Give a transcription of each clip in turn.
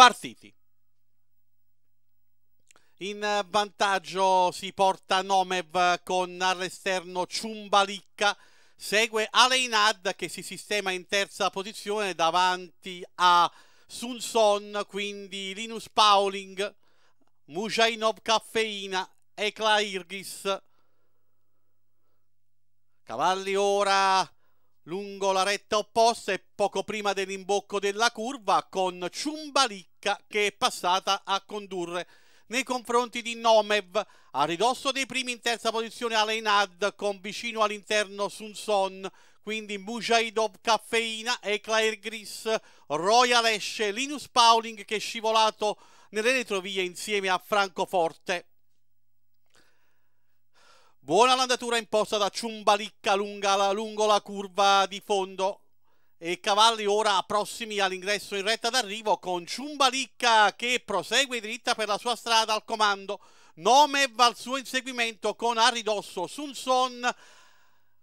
partiti. In vantaggio si porta Nomev con all'esterno Ciumbalicca, segue Aleinad che si sistema in terza posizione davanti a Sunson, quindi Linus Pauling, Mujainov Caffeina e Klairgis. Cavalli ora lungo la retta opposta e poco prima dell'imbocco della curva con Ciumbalicca che è passata a condurre nei confronti di Nomev a ridosso dei primi in terza posizione Alenad con vicino all'interno Sunson quindi Mujaidov Caffeina e Claire Gris Royal esce Linus Pauling che è scivolato nelle retrovie insieme a Francoforte Buona l'andatura imposta da Ciumbalicca lunga, la, lungo la curva di fondo. E cavalli ora prossimi all'ingresso in retta d'arrivo con Ciumbalicca che prosegue dritta per la sua strada al comando. Nome va al suo inseguimento con a ridosso Sunson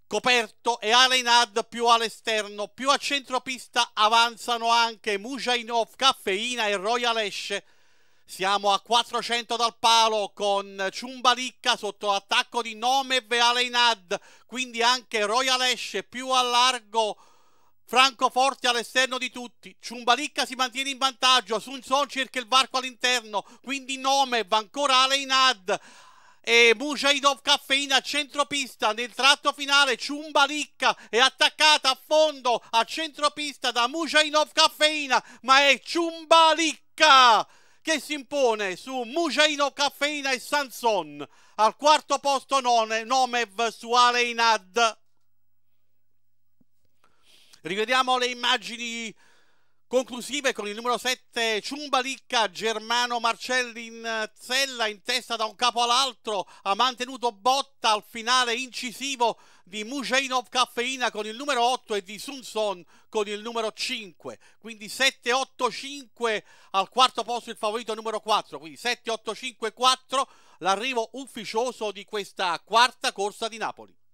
coperto e Alenad più all'esterno, più a centropista avanzano anche Mujainov, Caffeina e Royal Esce. Siamo a 400 dal palo con Ciumbalicca sotto attacco di Nome Aleinad, quindi anche Royal esce più a largo Francoforte all'esterno di tutti, Ciumbalicca si mantiene in vantaggio, Sunson cerca il varco all'interno, quindi Nome va ancora Aleinad e Mujaidov Caffeina a centropista nel tratto finale Ciumbalicca è attaccata a fondo a centropista da Mujaidov Caffeina ma è Ciumbalicca che si impone su Mujaino Caffeina e Sanson. Al quarto posto none, Nomev su Areinad. Rivediamo le immagini conclusive con il numero 7 Ciumbalicca, Germano Marcelli in sella eh, in testa da un capo all'altro, ha mantenuto botta al finale incisivo di Mujeinov Caffeina con il numero 8 e di Sunson con il numero 5, quindi 7-8-5 al quarto posto il favorito numero 4, quindi 7-8-5-4 l'arrivo ufficioso di questa quarta corsa di Napoli.